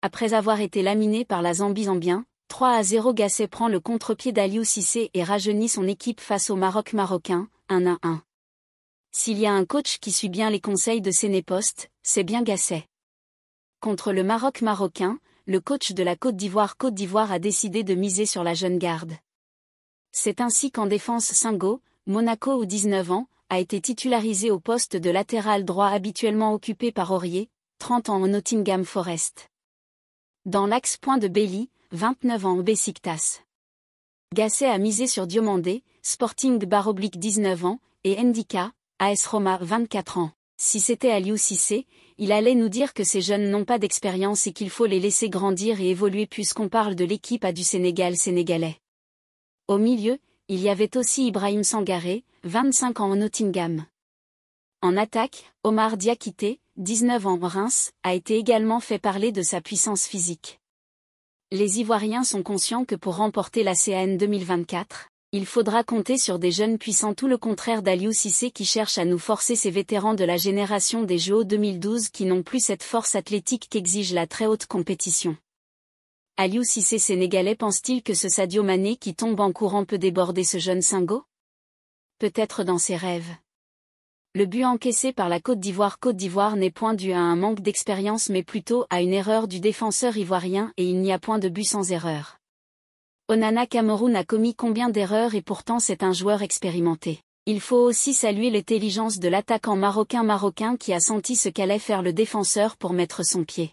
Après avoir été laminé par la Zambie zambien, 3 à 0 Gasset prend le contre-pied d'Aliou Cissé et rajeunit son équipe face au Maroc marocain, 1 à 1. S'il y a un coach qui suit bien les conseils de Sénéposte, c'est bien Gasset. Contre le Maroc marocain, le coach de la Côte d'Ivoire Côte d'Ivoire a décidé de miser sur la jeune garde. C'est ainsi qu'en défense Singo, Monaco aux 19 ans, a été titularisé au poste de latéral droit habituellement occupé par Aurier, 30 ans au Nottingham Forest. Dans l'axe point de Belly, 29 ans au Besiktas. Gasset a misé sur Diomandé, Sporting bar 19 ans, et Ndika, AS Roma 24 ans. Si c'était à Cissé, il allait nous dire que ces jeunes n'ont pas d'expérience et qu'il faut les laisser grandir et évoluer puisqu'on parle de l'équipe à du Sénégal sénégalais. Au milieu, il y avait aussi Ibrahim Sangaré, 25 ans au Nottingham. En attaque, Omar Diakité, 19 ans Reims, a été également fait parler de sa puissance physique. Les Ivoiriens sont conscients que pour remporter la CAN 2024, il faudra compter sur des jeunes puissants tout le contraire d'Aliou Sissé qui cherche à nous forcer ces vétérans de la génération des JO 2012 qui n'ont plus cette force athlétique qu'exige la très haute compétition. Aliou Cissé sénégalais pense-t-il que ce Sadio Mané qui tombe en courant peut déborder ce jeune Singo Peut-être dans ses rêves. Le but encaissé par la Côte d'Ivoire Côte d'Ivoire n'est point dû à un manque d'expérience mais plutôt à une erreur du défenseur ivoirien et il n'y a point de but sans erreur. Onana Cameroun a commis combien d'erreurs et pourtant c'est un joueur expérimenté. Il faut aussi saluer l'intelligence de l'attaquant marocain marocain qui a senti ce qu'allait faire le défenseur pour mettre son pied.